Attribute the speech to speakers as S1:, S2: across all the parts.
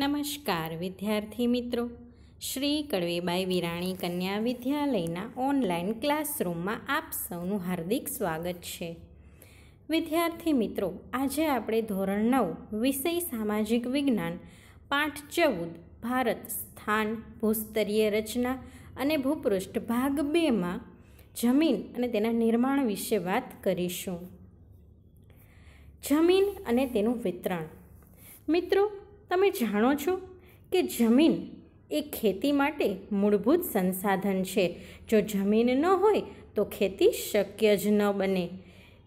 S1: નમસ્કાર વિદ્યાર્થી મિત્રો શ્રી કડવીબાઈ વિરાણી કન્યા વિદ્યાલયના ઓનલાઈન ક્લાસરૂમમાં આપ સૌનું હાર્દિક સ્વાગત છે વિદ્યાર્થી મિત્રો આજે આપણે ધોરણ નવ વિષય સામાજિક વિજ્ઞાન પાઠ ચૌદ ભારત સ્થાન ભૂસ્તરીય રચના અને ભૂપૃષ્ઠ ભાગ બેમાં જમીન અને તેના નિર્માણ વિશે વાત કરીશું જમીન અને તેનું વિતરણ મિત્રો તમે જાણો છો કે જમીન એ ખેતી માટે મૂળભૂત સંસાધન છે જો જમીન ન હોય તો ખેતી શક્ય જ ન બને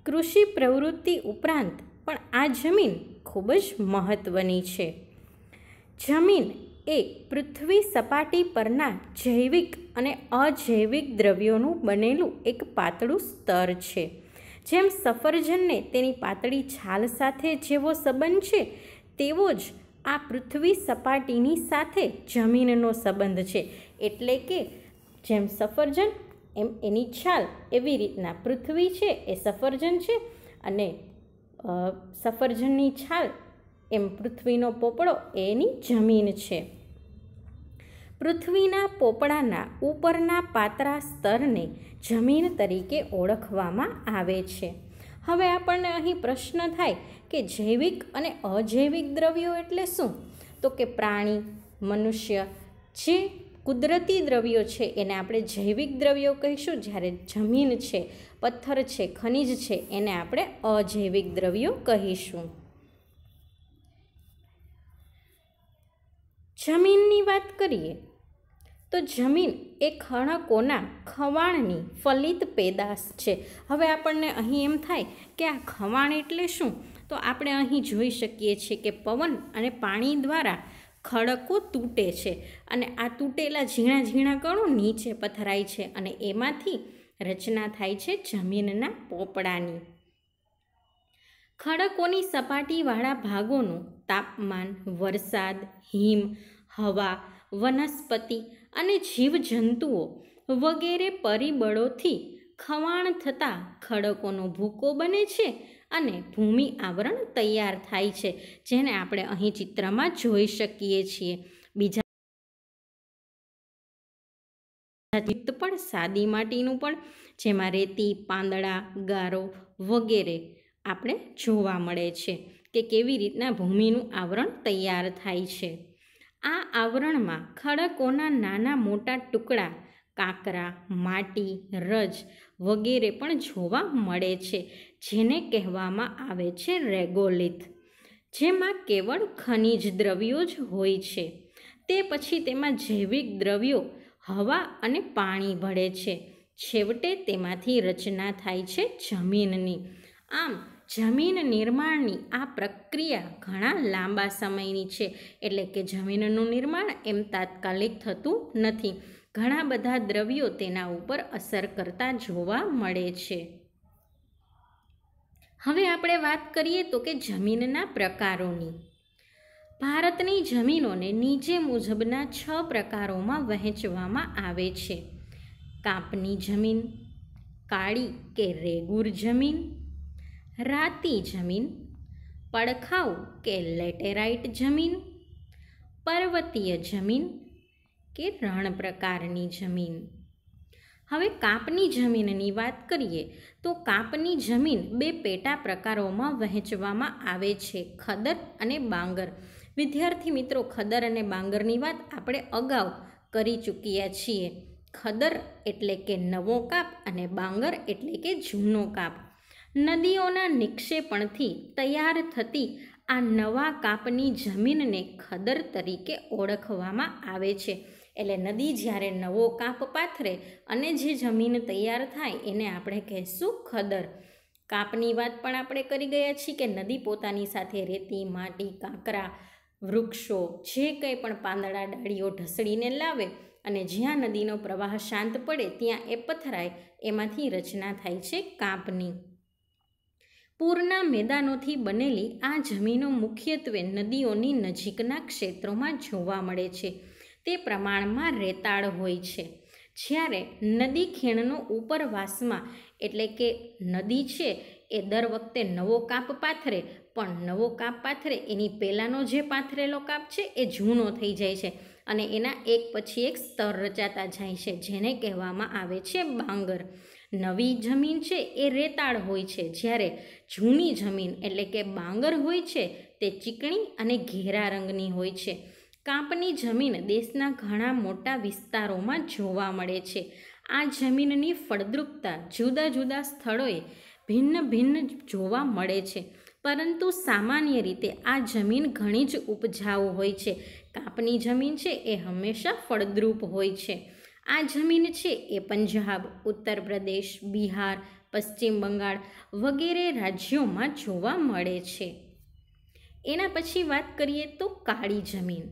S1: કૃષિ પ્રવૃત્તિ ઉપરાંત પણ આ જમીન ખૂબ જ મહત્ત્વની છે જમીન એ પૃથ્વી સપાટી પરના જૈવિક અને અજૈવિક દ્રવ્યોનું બનેલું એક પાતળું સ્તર છે જેમ સફરજનને તેની પાતળી છાલ સાથે જેવો સંબંધ છે તેવો જ આ પૃથ્વી સપાટીની સાથે જમીનનો સંબંધ છે એટલે કે જેમ સફરજન એમ એની છાલ એવી રીતના પૃથ્વી છે એ સફરજન છે અને સફરજનની છાલ એમ પૃથ્વીનો પોપડો એની જમીન છે પૃથ્વીના પોપડાના ઉપરના પાતળા સ્તરને જમીન તરીકે ઓળખવામાં આવે છે હવે આપણને અહીં પ્રશ્ન થાય કે જૈવિક અને અજૈવિક દ્રવ્યો એટલે શું તો કે પ્રાણી મનુષ્ય જે કુદરતી દ્રવ્યો છે એને આપણે જૈવિક દ્રવ્યો કહીશું જ્યારે જમીન છે પથ્થર છે ખનિજ છે એને આપણે અજૈવિક દ્રવ્યો કહીશું જમીનની વાત કરીએ તો જમીન એ ખડકોના ખવાણની ફલિત પેદાશ છે હવે આપણને અહીં એમ થાય કે આ ખવાણ એટલે શું તો આપણે અહીં જોઈ શકીએ છીએ કે પવન અને પાણી દ્વારા ખડકો તૂટે છે અને આ તૂટેલા ઝીણા ઝીણા કણો નીચે પથરાય છે અને એમાંથી રચના થાય છે જમીનના પોપડાની ખડકોની સપાટીવાળા ભાગોનું તાપમાન વરસાદ હિમ હવા વનસ્પતિ અને જીવજંતુઓ વગેરે પરિબળોથી ખવાણ થતાં ખડકોનો ભૂકો બને છે અને ભૂમિ આવરણ તૈયાર થાય છે જેને આપણે અહીં ચિત્રમાં જોઈ શકીએ છીએ બીજા પણ સાદી માટીનું પણ જેમાં રેતી પાંદડા ગારો વગેરે આપણે જોવા મળે છે કે કેવી રીતના ભૂમિનું આવરણ તૈયાર થાય છે આ આવરણમાં ખડકોના નાના મોટા ટુકડા કાંકરા માટી રજ વગેરે પણ જોવા મળે છે જેને કહેવામાં આવે છે રેગોલિથ જેમાં કેવળ ખનિજ દ્રવ્યો જ હોય છે તે પછી તેમાં જૈવિક દ્રવ્યો હવા અને પાણી ભળે છે છેવટે તેમાંથી રચના થાય છે જમીનની આમ જમીન નિર્માણની આ પ્રક્રિયા ઘણા લાંબા સમયની છે એટલે કે જમીનનું નિર્માણ એમ તાત્કાલિક થતું નથી ઘણા બધા દ્રવ્યો તેના ઉપર અસર કરતા જોવા મળે છે હવે આપણે વાત કરીએ તો કે જમીનના પ્રકારોની ભારતની જમીનોને નીચે મુજબના છ પ્રકારોમાં વહેંચવામાં આવે છે કાપની જમીન કાળી કે રેગુર જમીન રાતી જમીન પડખાઉ કે લેટેરાઇટ જમીન પર્વતીય જમીન કે રણ પ્રકારની જમીન હવે કાપની જમીનની વાત કરીએ તો કાપની જમીન બે પેટા પ્રકારોમાં વહેંચવામાં આવે છે ખદર અને બાંગર વિદ્યાર્થી મિત્રો ખદર અને બાંગરની વાત આપણે અગાઉ કરી ચૂક્યા છીએ ખદર એટલે કે નવો કાપ અને બાંગર એટલે કે જૂનો કાપ નદીઓના નિક્ષેપણથી તૈયાર થતી આ નવા કાપની જમીનને ખદર તરીકે ઓળખવામાં આવે છે એટલે નદી જ્યારે નવો કાપ પાથરે અને જે જમીન તૈયાર થાય એને આપણે કહેશું ખદર કાપની વાત પણ આપણે કરી ગયા છીએ કે નદી પોતાની સાથે રેતી માટી કાંકરા વૃક્ષો જે કંઈ પણ પાંદડા ડાળીઓ ઢસડીને લાવે અને જ્યાં નદીનો પ્રવાહ શાંત પડે ત્યાં એ પથરાય એમાંથી રચના થાય છે કાંપની પૂરના મેદાનોથી બનેલી આ જમીનો મુખ્યત્વે નદીઓની નજીકના ક્ષેત્રોમાં જોવા મળે છે તે પ્રમાણમાં રેતાળ હોય છે જ્યારે નદી ખીણનો ઉપરવાસમાં એટલે કે નદી છે એ દર વખતે નવો કાપ પાથરે પણ નવો કાપ પાથરે એની પહેલાંનો જે પાથરેલો કાપ છે એ જૂનો થઈ જાય છે અને એના એક પછી એક સ્તર રચાતા જાય છે જેને કહેવામાં આવે છે બાંગર નવી જમીન છે એ રેતાળ હોય છે જ્યારે જૂની જમીન એટલે કે બાંગર હોય છે તે ચીકણી અને ઘેરા રંગની હોય છે કાપની જમીન દેશના ઘણા મોટા વિસ્તારોમાં જોવા મળે છે આ જમીનની ફળદ્રુપતા જુદા જુદા સ્થળોએ ભિન્ન ભિન્ન જોવા મળે છે પરંતુ સામાન્ય રીતે આ જમીન ઘણી જ ઉપજાઉ હોય છે કાપની જમીન છે એ હંમેશા ફળદ્રુપ હોય છે આ જમીન છે એ પંજાબ ઉત્તર પ્રદેશ બિહાર પશ્ચિમ બંગાળ વગેરે રાજ્યોમાં જોવા મળે છે એના પછી વાત કરીએ તો કાળી જમીન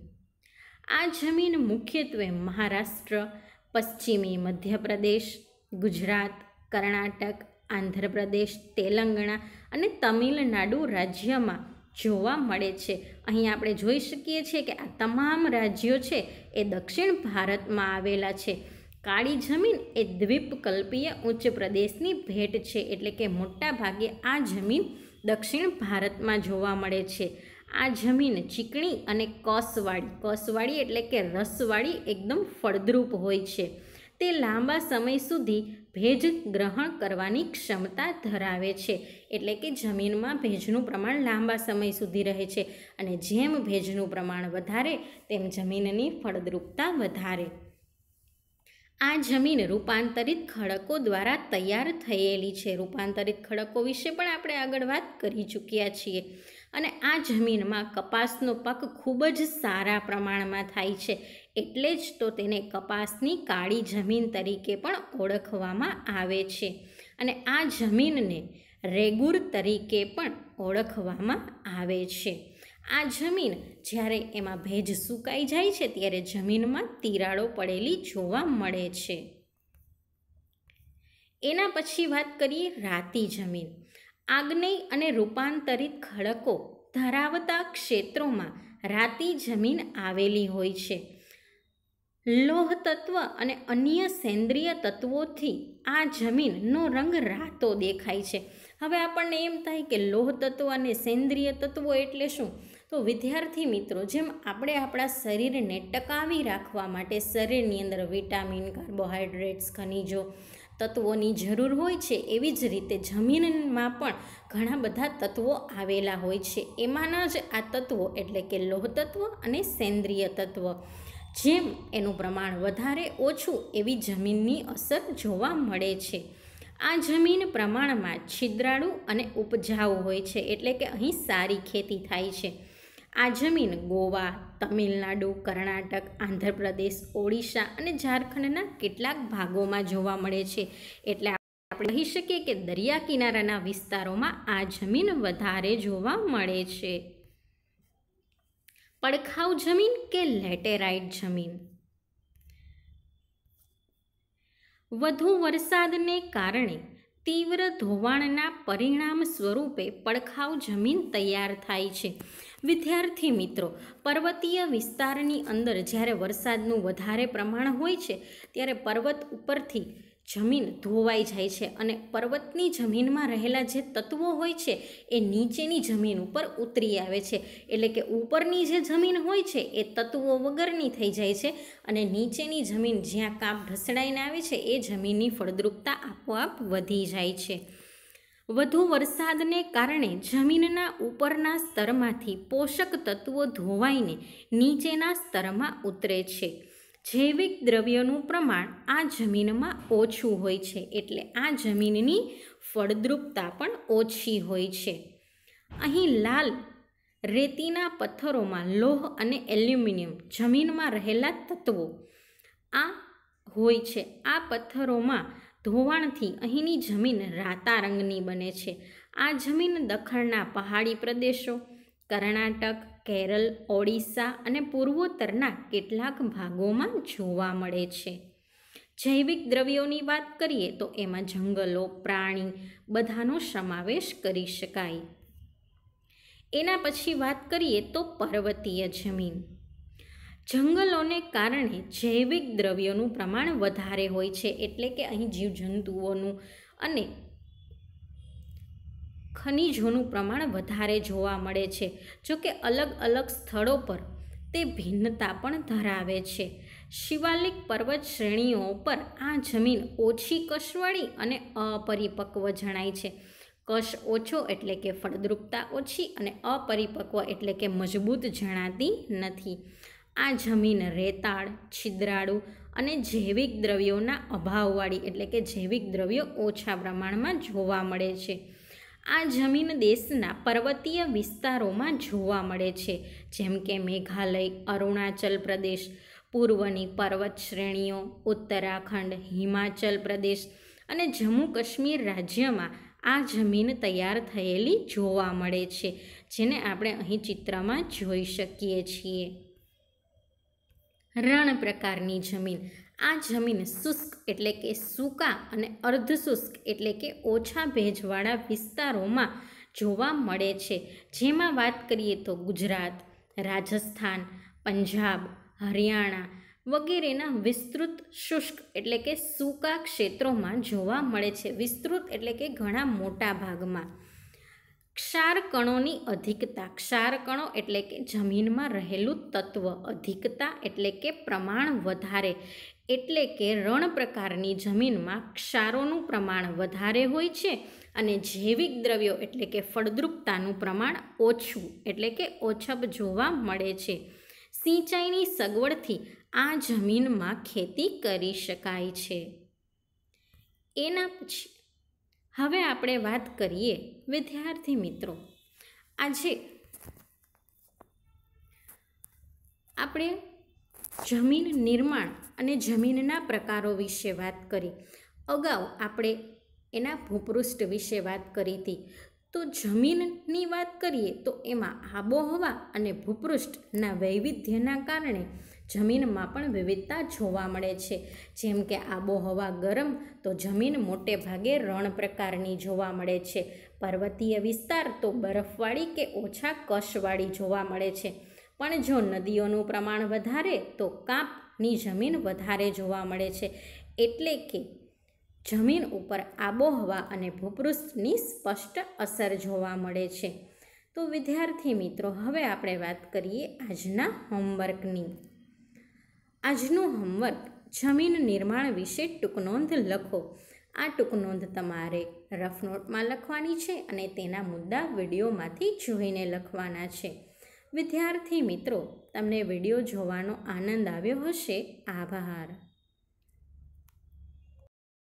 S1: આ જમીન મુખ્યત્વે મહારાષ્ટ્ર પશ્ચિમી મધ્યપ્રદેશ ગુજરાત કર્ણાટક આંધ્રપ્રદેશ તેલંગણા અને તમિલનાડુ રાજ્યમાં જોવા મળે છે અહીં આપણે જોઈ શકીએ છીએ કે આ તમામ રાજ્યો છે એ દક્ષિણ ભારતમાં આવેલા છે કાળી જમીન એ દ્વીપકલ્પીય ઉચ્ચ પ્રદેશની ભેટ છે એટલે કે મોટા ભાગે આ જમીન દક્ષિણ ભારતમાં જોવા મળે છે આ જમીન ચીકણી અને કસવાળી કસવાળી એટલે કે રસવાળી એકદમ ફળદ્રુપ હોય છે તે લાંબા સમય સુધી ભેજ ગ્રહણ કરવાની ક્ષમતા ધરાવે છે એટલે કે જમીનમાં ભેજનું પ્રમાણ લાંબા સમય સુધી રહે છે અને જેમ ભેજનું પ્રમાણ વધારે તેમ જમીનની ફળદ્રુપતા વધારે આ જમીન રૂપાંતરિત ખડકો દ્વારા તૈયાર થયેલી છે રૂપાંતરિત ખડકો વિશે પણ આપણે આગળ વાત કરી ચૂક્યા છીએ અને આ જમીનમાં કપાસનો પાક ખૂબ જ સારા પ્રમાણમાં થાય છે એટલે જ તો તેને કપાસની કાળી જમીન તરીકે પણ ઓળખવામાં આવે છે અને આ જમીનને રેગુર તરીકે પણ ઓળખવામાં આવે છે આ જમીન જ્યારે એમાં ભેજ સુકાઈ જાય છે ત્યારે જમીનમાં તિરાડો પડેલી જોવા મળે છે એના પછી વાત કરીએ રાતી જમીન આગ્નેય અને રૂપાંતરિત ખડકો ધરાવતા ક્ષેત્રોમાં રાતી જમીન આવેલી હોય છે લોહ તત્વ અને અન્ય સેન્દ્રિય તત્વોથી આ જમીનનો રંગ રાતો દેખાય છે હવે આપણને એમ થાય કે લોહ તત્વ અને સેન્દ્રિય તત્વો એટલે શું તો વિદ્યાર્થી મિત્રો જેમ આપણે આપણા શરીરને ટકાવી રાખવા માટે શરીરની અંદર વિટામિન કાર્બોહાઈડ્રેટ્સ ખનિજો તત્વોની જરૂર હોય છે એવી જ રીતે જમીનમાં પણ ઘણા બધા તત્વો આવેલા હોય છે એમાંના જ આ તત્વો એટલે કે લોહ તત્વ અને સેન્દ્રિય તત્વ જેમ એનું પ્રમાણ વધારે ઓછું એવી જમીનની અસર જોવા મળે છે આ જમીન પ્રમાણમાં છિદ્રાળુ અને ઉપજાઉ હોય છે એટલે કે અહીં સારી ખેતી થાય છે આ જમીન ગોવા તમિલનાડુ કર્ણાટક આંધ્રપ્રદેશ ઓડિશા અને ઝારખંડના કેટલાક ભાગોમાં જોવા મળે છે એટલે આપણે કહી શકીએ કે દરિયા કિનારાના વિસ્તારોમાં આ જમીન વધારે જોવા મળે છે પડખાઉ જમીન કે લેટેરાઇટ જમીન વધુ વરસાદને કારણે તીવ્ર ધોવાણના પરિણામ સ્વરૂપે પડખાઉ જમીન તૈયાર થાય છે વિદ્યાર્થી મિત્રો પર્વતીય વિસ્તારની અંદર જ્યારે વરસાદનું વધારે પ્રમાણ હોય છે ત્યારે પર્વત ઉપરથી જમીન ધોવાઈ જાય છે અને પર્વતની જમીનમાં રહેલા જે તત્વો હોય છે એ નીચેની જમીન ઉપર ઉતરી આવે છે એટલે કે ઉપરની જે જમીન હોય છે એ તત્વો વગરની થઈ જાય છે અને નીચેની જમીન જ્યાં કાપ ઢસડાઈને આવે છે એ જમીનની ફળદ્રુપતા આપોઆપ વધી જાય છે વધુ વરસાદને કારણે જમીનના ઉપરના સ્તરમાંથી પોષક તત્વો ધોવાઈને નીચેના સ્તરમાં ઉતરે છે જૈવિક દ્રવ્યનું પ્રમાણ આ જમીનમાં ઓછું હોય છે એટલે આ જમીનની ફળદ્રુપતા પણ ઓછી હોય છે અહીં લાલ રેતીના પથ્થરોમાં લોહ અને એલ્યુમિનિયમ જમીનમાં રહેલા તત્વો આ હોય છે આ પથ્થરોમાં ધોવાણથી અહીંની જમીન રાતા રંગની બને છે આ જમીન દખણના પહાડી પ્રદેશો કર્ણાટક કેરળ ઓડિશા અને પૂર્વોત્તરના કેટલાક ભાગોમાં જોવા મળે છે જૈવિક દ્રવ્યોની વાત કરીએ તો એમાં જંગલો પ્રાણી બધાનો સમાવેશ કરી શકાય એના પછી વાત કરીએ તો પર્વતીય જમીન જંગલોને કારણે જૈવિક દ્રવ્યોનું પ્રમાણ વધારે હોય છે એટલે કે અહીં જીવજંતુઓનું અને ખનિજોનું પ્રમાણ વધારે જોવા મળે છે જોકે અલગ અલગ સ્થળો પર તે ભિન્નતા પણ ધરાવે છે શિવાલિક પર્વત શ્રેણીઓ પર આ જમીન ઓછી કશવાળી અને અપરિપક્વ જણાય છે કશ ઓછો એટલે કે ફળદ્રુપતા ઓછી અને અપરિપક્વ એટલે કે મજબૂત જણાતી નથી આ જમીન રેતાળ છિદ્રાળુ અને જૈવિક દ્રવ્યોના અભાવવાળી એટલે કે જૈવિક દ્રવ્યો ઓછા પ્રમાણમાં જોવા મળે છે આ જમીન દેશના પર્વતીય વિસ્તારોમાં જોવા મળે છે જેમ કે મેઘાલય અરુણાચલ પ્રદેશ પૂર્વની પર્વત શ્રેણીઓ ઉત્તરાખંડ હિમાચલ પ્રદેશ અને જમ્મુ કાશ્મીર રાજ્યમાં આ જમીન તૈયાર થયેલી જોવા મળે છે જેને આપણે અહીં ચિત્રમાં જોઈ શકીએ છીએ રણ પ્રકારની જમીન આ જમીન શુષ્ક એટલે કે સૂકા અને અર્ધ શુષ્ક એટલે કે ઓછા ભેજવાળા વિસ્તારોમાં જોવા મળે છે જેમાં વાત કરીએ તો ગુજરાત રાજસ્થાન પંજાબ હરિયાણા વગેરેના વિસ્તૃત શુષ્ક એટલે કે સૂકા ક્ષેત્રોમાં જોવા મળે છે વિસ્તૃત એટલે કે ઘણા મોટા ભાગમાં ક્ષારકણોની અધિકતા ક્ષારકણો એટલે કે જમીનમાં રહેલું તત્વ અધિકતા એટલે કે પ્રમાણ વધારે એટલે કે રણ પ્રકારની જમીનમાં ક્ષારોનું પ્રમાણ વધારે હોય છે અને જૈવિક દ્રવ્યો એટલે કે ફળદ્રુપતાનું પ્રમાણ ઓછું એટલે કે ઓછબ જોવા મળે છે સિંચાઈની સગવડથી આ જમીનમાં ખેતી કરી શકાય છે એના પછી હવે આપણે વાત કરીએ વિદ્યાર્થી મિત્રો આજે આપણે જમીન નિર્માણ અને જમીનના પ્રકારો વિશે વાત કરી અગાઉ આપણે એના ભૂપૃષ્ઠ વિશે વાત કરી હતી તો જમીનની વાત કરીએ તો એમાં આબોહવા અને ભૂપૃષ્ઠના વૈવિધ્યના કારણે જમીનમાં પણ વિવિધતા જોવા મળે છે જેમ કે આબોહવા ગરમ તો જમીન મોટે ભાગે રણ પ્રકારની જોવા મળે છે પર્વતીય વિસ્તાર તો બરફવાળી કે ઓછા કશવાળી જોવા મળે છે પણ જો નદીઓનું પ્રમાણ વધારે તો કાંપની જમીન વધારે જોવા મળે છે એટલે કે જમીન ઉપર આબોહવા અને ભૂપૃષ્ઠની સ્પષ્ટ અસર જોવા મળે છે તો વિદ્યાર્થી મિત્રો હવે આપણે વાત કરીએ આજના હોમવર્કની આજનું હોમવર્ક જમીન નિર્માણ વિશે ટૂંકનોંધ લખો આ ટૂંક નોંધ તમારે રફ નોટમાં લખવાની છે અને તેના મુદ્દા વિડીયોમાંથી જોઈને લખવાના છે વિદ્યાર્થી મિત્રો તમને વિડીયો જોવાનો આનંદ આવ્યો હશે આભાર